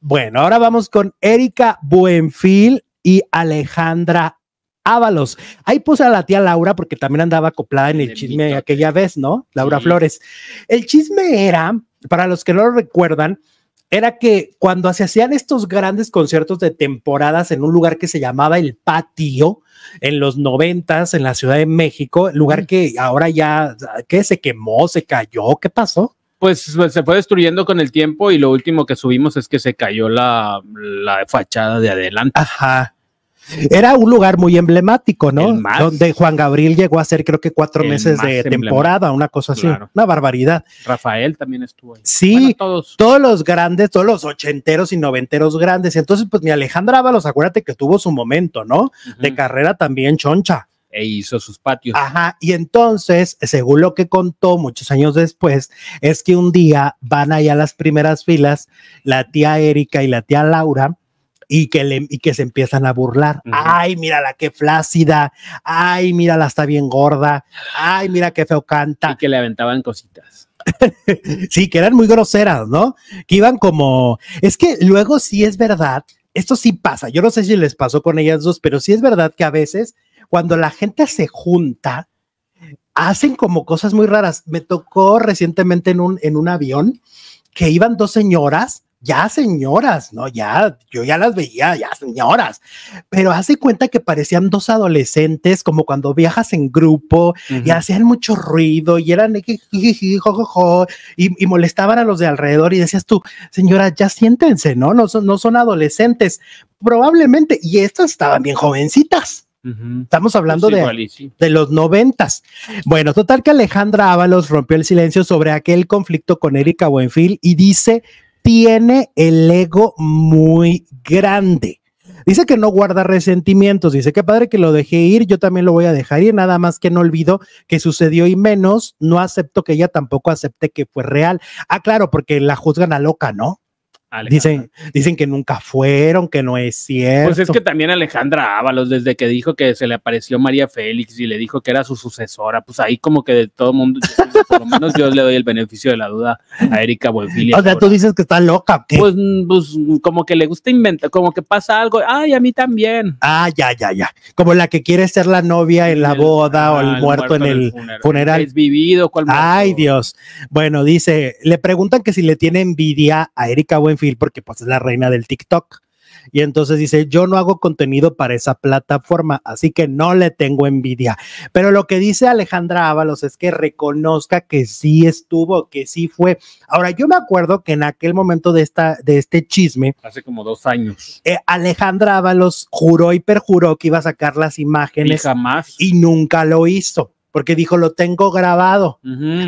Bueno, ahora vamos con Erika Buenfil y Alejandra Ábalos. Ahí puse a la tía Laura porque también andaba acoplada en el, chisme aquella vez, ¿no? Laura Flores. El chisme era, para los que no lo recuerdan, era que cuando se hacían estos grandes conciertos de temporadas en un lugar que se llamaba El Patio, en los noventas, en la Ciudad de México, lugar que ahora ya, ¿qué? Se quemó, se cayó, ¿qué pasó? pues se fue destruyendo con el tiempo y lo último que subimos es que se cayó la, fachada de adelante. Ajá. Era un lugar muy emblemático, ¿no? Donde Juan Gabriel llegó a ser creo que cuatro meses de temporada, una cosa así, una barbaridad. Rafael también estuvo ahí. Sí, todos. los grandes, todos los ochenteros y noventeros grandes. Entonces, pues mi Alejandra Ábalos, acuérdate que tuvo su momento, ¿no? De carrera también choncha e hizo sus patios. Ajá, y entonces, según lo que contó muchos años después, es que un día van allá a las primeras filas la tía Erika y la tía Laura. Y que, le, que se empiezan a burlar. Ay, mírala la que flácida. Ay, mírala la está bien gorda. Ay, mira qué feo canta. Y que le aventaban cositas. sí, que eran muy groseras, ¿no? Que iban como. Es que luego sí es verdad esto sí pasa. Yo no sé si les pasó con ellas dos, pero sí es verdad que a veces cuando la gente se junta, hacen como cosas muy raras. Me tocó recientemente en un, en un avión que iban dos señoras, ya señoras, ¿no? Ya, yo ya las veía, ya señoras, pero hace cuenta que parecían dos adolescentes, como cuando viajas en grupo y hacían mucho ruido y eran y, y, molestaban a los de alrededor y decías tú, señora, ya siéntense, ¿no? No no son adolescentes, probablemente, y estas estaban bien jovencitas. Estamos hablando pues de, de los noventas. Bueno, total que Alejandra Ábalos rompió el silencio sobre aquel conflicto con Erika Buenfil y dice, tiene el ego muy grande. Dice que no guarda resentimientos, dice que padre que lo dejé ir, yo también lo voy a dejar ir, nada más que no olvido que sucedió y menos, no acepto que ella tampoco acepte que fue real. Ah, claro, porque la juzgan a loca, ¿no? Dicen, dicen, que nunca fueron, que no es cierto. Pues es que también Alejandra Ábalos, desde que dijo que se le apareció María Félix y le dijo que era su sucesora, pues ahí como que de todo mundo, por lo menos yo le doy el beneficio de la duda a Erika Buenfil. O sea, tú dices que está loca. ¿qué? Pues, pues, como que le gusta inventar, como que pasa algo, ay, a mí también. Ah, ya, ya, ya. Como la que quiere ser la novia en, la boda o el, ah, muerto, en el funeral. Es vivido, Ay, Dios. Bueno, dice, le preguntan que si le tiene envidia a Erika Buenfil porque pues es la reina del TikTok. Y entonces dice, yo no hago contenido para esa plataforma, así que no le tengo envidia. Pero lo que dice Alejandra Ábalos es que reconozca que sí estuvo, que sí fue. Ahora, yo me acuerdo que en aquel momento de, esta, de este chisme... Hace como dos años. Eh, Alejandra Ábalos juró y perjuró que iba a sacar las imágenes. Y nunca lo hizo porque dijo, lo tengo grabado.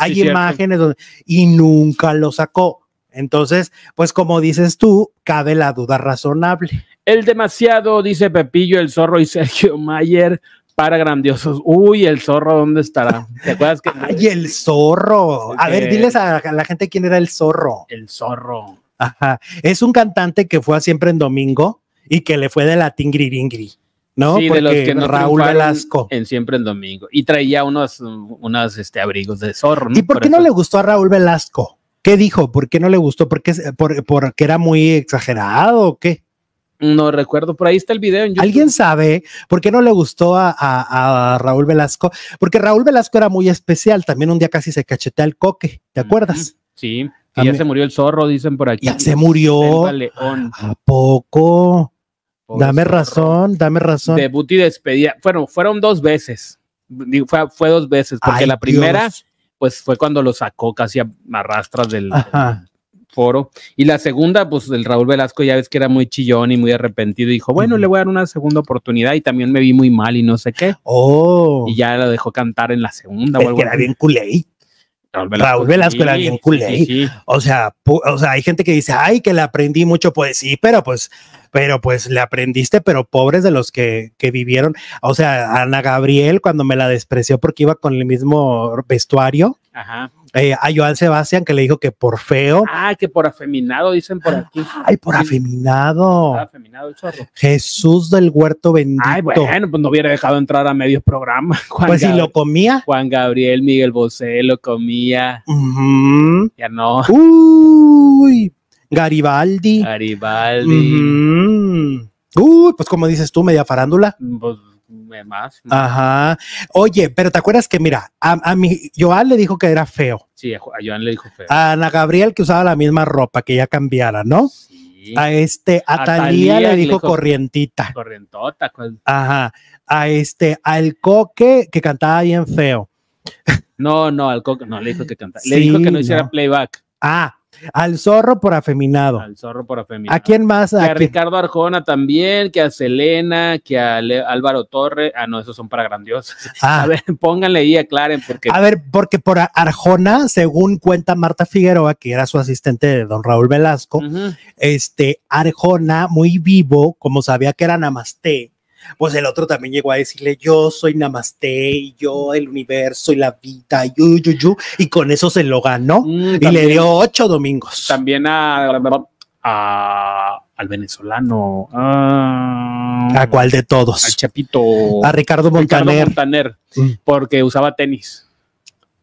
Hay imágenes y nunca lo sacó. Entonces, pues como dices tú, cabe la duda razonable. El demasiado, dice Pepillo, el zorro y Sergio Mayer, para grandiosos. Uy, el zorro, ¿dónde estará? ¿Te acuerdas que? Ay, el zorro. A ver, eh. diles a la gente quién era el zorro. El zorro. Ajá. Es un cantante que fue a siempre en domingo y que le fue de la griringri, ¿no? Sí, de los que no Raúl Velasco. En siempre en domingo. Y traía unos, unos este, abrigos de zorro. ¿Y por, qué no le gustó a Raúl Velasco? ¿Qué dijo? ¿Por qué no le gustó? ¿Por qué, por, porque era muy exagerado o qué? No recuerdo, por ahí está el video. ¿Alguien sabe por qué no le gustó a, Raúl Velasco? Porque Raúl Velasco era muy especial. También un día casi se cachetea el coque, ¿te acuerdas? Sí, y ya se murió el zorro, dicen por aquí. Ya se murió. ¿A poco? dame razón, dame razón. Debut y despedida. Bueno, fueron dos veces. Fue, dos veces, porque la primera pues fue cuando lo sacó casi a arrastras del, foro. Y la segunda, pues el Raúl Velasco ya ves que era muy chillón y muy arrepentido. Dijo, bueno, le voy a dar una segunda oportunidad y también me vi muy mal y no sé qué. Oh. Y ya lo dejó cantar en la segunda. Es era bien culé. Raúl Velasco, era bien culé. ¿eh? O, sea, sea, hay gente que dice, ay, que le aprendí mucho, pues sí, pero pues, pero pues le aprendiste, pero pobres de los que, que vivieron. O sea, Ana Gabriel, cuando me la despreció porque iba con el mismo vestuario. Ajá. Eh, a Joan Sebastián que le dijo que por feo. Ah, que por afeminado, dicen por ah, aquí. Ay, por afeminado. afeminado el Jesús del huerto bendito. Ay, bueno, pues no hubiera dejado entrar a medios programas. pues si lo comía. Juan Gabriel, Miguel Bosé lo comía. Ya no. Uy. Garibaldi. Garibaldi. Uy, pues como dices tú, media farándula. Pues más. Ajá. Oye, pero ¿te acuerdas que, mira, a, mi Joan le dijo que era feo? Sí, a Joan le dijo feo. A Ana Gabriel que usaba la misma ropa, que ya cambiara, ¿no? A este, a, Talia le, dijo corrientita. Corrientota. Ajá. A este, al Coque que cantaba bien feo. No, no, al Coque no le dijo que cantara. le dijo que no hiciera playback. Ah, al zorro por afeminado. Al zorro por afeminado. ¿A quién más? ¿A, Ricardo Arjona también, que a Selena, que a Álvaro Torre. Ah, no, esos son para grandiosos. Ah. A ver, pónganle ahí, aclaren. Porque... A ver, porque por Arjona, según cuenta Marta Figueroa, que era su asistente de don Raúl Velasco, este Arjona, muy vivo, como sabía que era Namaste, pues el otro también llegó a decirle, yo soy Namaste, y yo el universo y la vida, y, y con eso se lo ganó mm, y le dio ocho domingos. También a, al venezolano. Ah, ¿A cuál de todos? Al Chapito. A Ricardo Montaner. Mm. porque usaba tenis.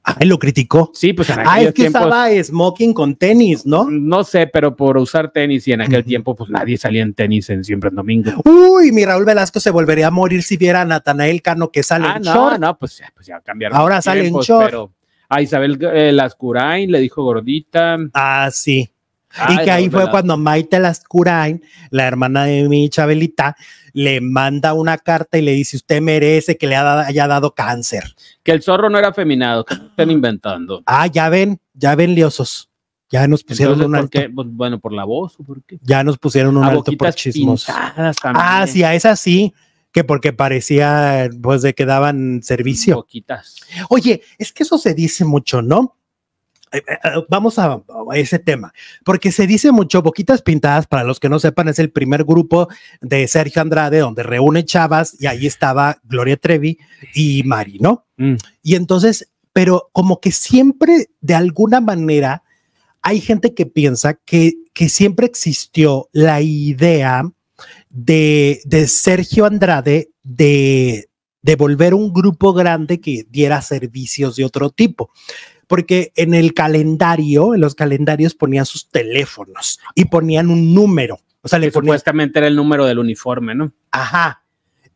Ay, lo criticó. Sí, pues en aquel Ah, es que usaba smoking con tenis, ¿no? No sé, pero por usar tenis y en aquel tiempo, pues nadie salía en tenis en siempre en domingo. Uy, mi Raúl Velasco se volvería a morir si viera a Natanael Cano que sale ah, en no, no, pues, pues ya cambiaron. Ahora sale short. a Isabel eh, Lascurain le dijo gordita. Ah, sí. Ah, y que ahí fue cuando Maite Lascurain, la hermana de mi Chabelita, le manda una carta y le dice, usted merece que le haya dado cáncer. Que el zorro no era feminado, que están inventando. Ah, ya ven, ya ven liosos. Ya nos pusieron un ¿por pues, Bueno, por la voz, ¿o ¿por qué? Ya nos pusieron un alto por chismos. Ah, sí, a esa sí que porque parecía, pues, de que daban servicio. Poquitas. Oye, es que eso se dice mucho, ¿no? Eh, eh, eh, vamos a, ese tema, porque se dice mucho, Boquitas Pintadas, para los que no sepan, es el primer grupo de Sergio Andrade donde reúne chavas y ahí estaba Gloria Trevi y Mari, ¿no? Mm. Y entonces, pero como que siempre, de alguna manera, hay gente que piensa que, que siempre existió la idea de, de Sergio Andrade de devolver un grupo grande que diera servicios de otro tipo porque en el calendario, en los calendarios ponían sus teléfonos y ponían un número. O sea, le supuestamente era el número del uniforme, ¿no? Ajá.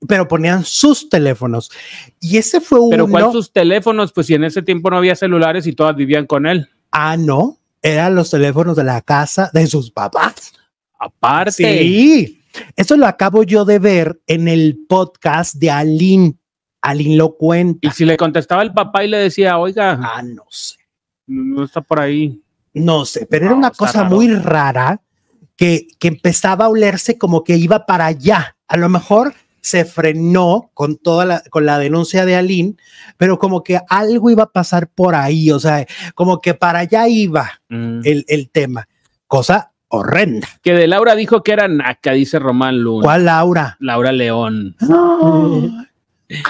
Pero ponían sus teléfonos. Y ese fue uno. Pero ¿cuáles sus teléfonos? Pues si en ese tiempo no había celulares y todas vivían con él. Ah, no. Eran los teléfonos de la casa de sus papás. Aparte. Sí. Eso lo acabo yo de ver en el podcast de Alín lo cuenta. Y si le contestaba el papá y le decía, oiga. Ah, no sé. No está por ahí. No sé, pero era una cosa muy rara que, que empezaba a olerse como que iba para allá. A lo mejor se frenó con toda la, con la denuncia de Aline, pero como que algo iba a pasar por ahí, o sea, como que para allá iba mm. el, tema, cosa horrenda. Que de Laura dijo que era Acá dice Román Luna. ¿Cuál Laura? Laura León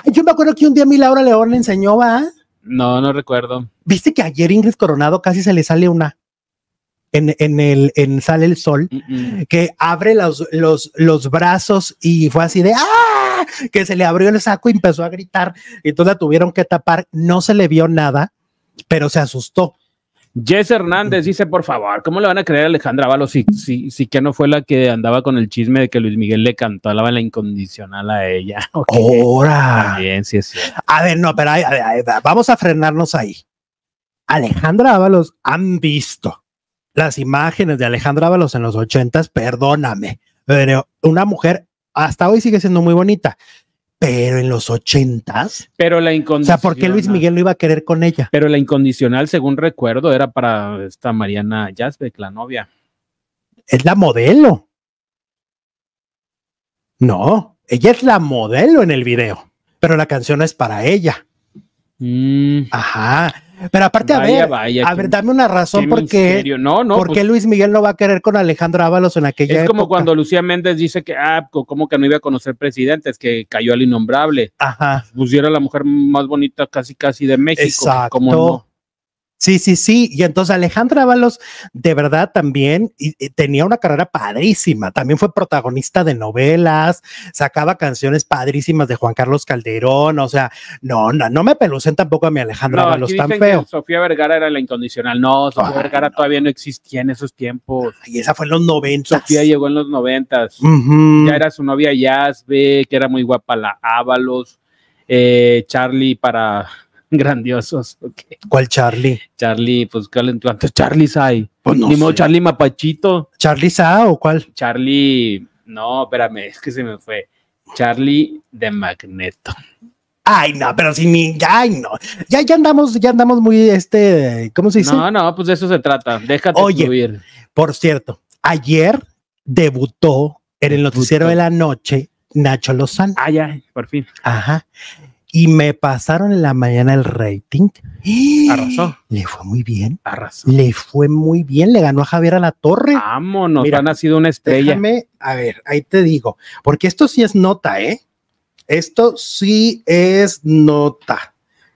yo me acuerdo que un día mi Laura León le enseñó, ¿va? No, no recuerdo. ¿Viste que ayer Ingrid Coronado casi se le sale una? En, en el en Sale el Sol, mm, mm. que abre los, los brazos y fue así de ¡ah! que se le abrió el saco y empezó a gritar. y Entonces la tuvieron que tapar, no se le vio nada, pero se asustó. Jess Hernández dice, por favor, ¿cómo le van a creer a Alejandra Avalos si, si, si, que no fue la que andaba con el chisme de que Luis Miguel le cantó, cantaba la incondicional a ella? Ahora, sí, A ver, no, pero vamos a frenarnos ahí. Alejandra Ábalos, han visto las imágenes de Alejandra Ábalos en los ochentas, perdóname, pero una mujer hasta hoy sigue siendo muy bonita pero en los ochentas. Pero la incondicional. O sea, ¿por qué Luis Miguel lo iba a querer con ella? Pero la incondicional, según recuerdo, era para esta Mariana Jasbeck, la novia. Es la modelo. No, ella es la modelo en el video, pero la canción es para ella. Mm. Ajá. Pero aparte, a ver, a ver, dame una razón porque, no, no, pues Luis Miguel no va a querer con Alejandro Ábalos en aquella Es como cuando Lucía Méndez dice que, ah, como que no iba a conocer presidentes, que cayó al innombrable. Ajá. Pusiera pues, la mujer más bonita casi, casi de México. Como no. Sí, sí, sí. Y entonces Alejandra Ábalos, de verdad también tenía una carrera padrísima. También fue protagonista de novelas, sacaba canciones padrísimas de Juan Carlos Calderón. O sea, no, no, no me pelucen tampoco a mi Alejandra no, Ábalos tan feo. Sofía Vergara era la incondicional. No, Sofía Vergara todavía no existía en esos tiempos. Y esa fue en los noventas. Sofía llegó en los noventas. Ya era su novia Yasbe, que era muy guapa la Ábalos. Eh, Charlie para grandiosos. ¿Cuál Charlie? Charlie, pues ¿cuántos Charlies hay? Pues no Ni modo Charlie Mapachito. ¿Charlie Sa o cuál? Charlie, no, espérame, es que se me fue. Charlie de Magneto. Ay, no, pero si ni... ay, no. Ya, ya andamos, ya andamos muy, este, ¿cómo se dice? No, no, pues de eso se trata. Déjate Oye, Por cierto, ayer debutó en el noticiero de la noche Nacho Lozano. Ah, ya, por fin. Ajá y me pasaron en la mañana el rating. Arrasó. Le fue muy bien. Arrasó. Le fue muy bien. Le ganó a Javier a la torre. Vámonos, Mira, han sido una estrella. Déjame, a ver, ahí te digo, porque esto sí es nota, ¿eh? Esto sí es nota.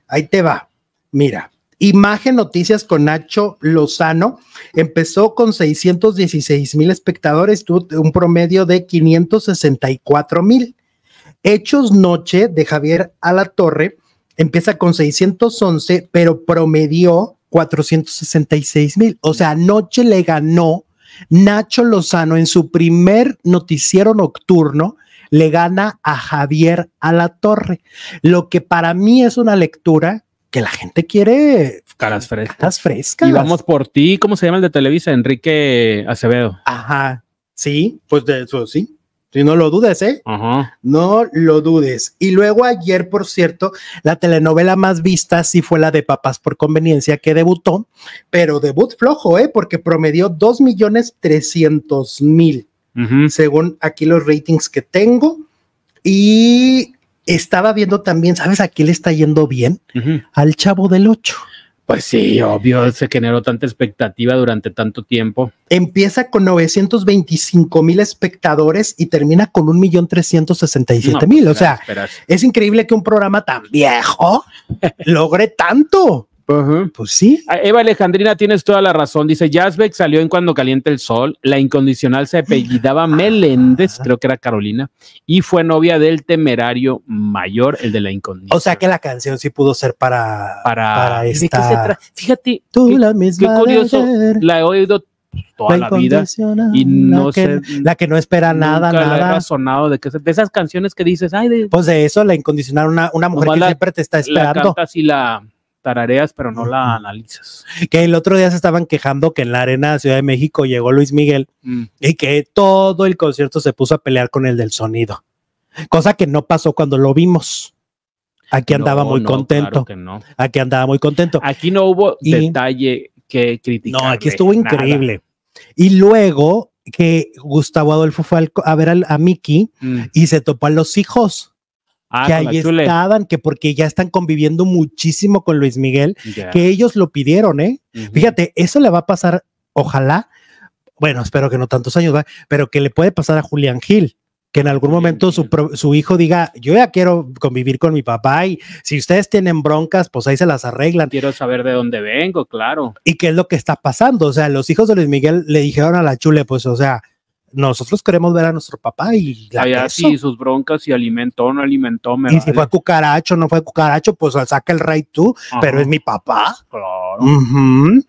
Ahí te va. Mira, Imagen Noticias con Nacho Lozano empezó con 616 mil espectadores, tuvo un promedio de 564 mil. Hechos Noche de Javier Torre empieza con 611, pero promedió 466 mil. O sea, Noche le ganó Nacho Lozano en su primer noticiero nocturno le gana a Javier Torre. lo que para mí es una lectura que la gente quiere caras frescas. Caras frescas. Y vamos por ti, ¿cómo se llama el de Televisa? Enrique Acevedo. Ajá. Sí, pues de eso sí. Si no lo dudes, ¿eh? No lo dudes. Y luego ayer, por cierto, la telenovela más vista sí fue la de Papás por Conveniencia, que debutó, pero debut flojo, ¿eh? Porque promedió 2.300.000, millones mil, según aquí los ratings que tengo. Y estaba viendo también, ¿sabes a quién le está yendo bien? Al Chavo del Ocho. Pues sí, obvio, se generó tanta expectativa durante tanto tiempo. Empieza con 925 mil espectadores y termina con un 1.367.000. siete pues, mil. o sea, es increíble que un programa tan viejo logre tanto. Pues sí. Ah, Eva Alejandrina, tienes toda la razón. Dice, Jazzbeck salió en Cuando caliente el Sol. La incondicional se apellidaba ah. Meléndez, creo que era Carolina, y fue novia del temerario mayor, el de la incondicional. O sea que la canción sí pudo ser para, para, esta. Fíjate, tú qué, la misma. curioso, la he oído toda la, vida y no la que, sé la que no espera nada nada la de que de esas canciones que dices ay de, pues de eso la incondicional una, mujer que siempre te está esperando la la tarareas, pero no la analizas. Que el otro día se estaban quejando que en la Arena de Ciudad de México llegó Luis Miguel mm. y que todo el concierto se puso a pelear con el del sonido, cosa que no pasó cuando lo vimos. Aquí andaba muy contento. Aquí andaba muy contento. Aquí no hubo detalle que criticar. No, aquí estuvo increíble. Y luego que Gustavo Adolfo fue a ver a, Miki mm. y se topó a los hijos Ah, que ahí estaban, que porque ya están conviviendo muchísimo con Luis Miguel, que ellos lo pidieron, ¿eh? Fíjate, eso le va a pasar, ojalá, bueno, espero que no tantos años, pero que le puede pasar a Julián Gil, que en algún momento su, hijo diga, yo ya quiero convivir con mi papá y si ustedes tienen broncas, pues ahí se las arreglan. Quiero saber de dónde vengo, claro. Y qué es lo que está pasando. O sea, los hijos de Luis Miguel le dijeron a la chule, pues, o sea, nosotros queremos ver a nuestro papá y la ah, sus broncas, y alimentó no alimentó. Me y si fue cucaracho no fue cucaracho, pues saca el rey tú, pero es mi papá. Claro.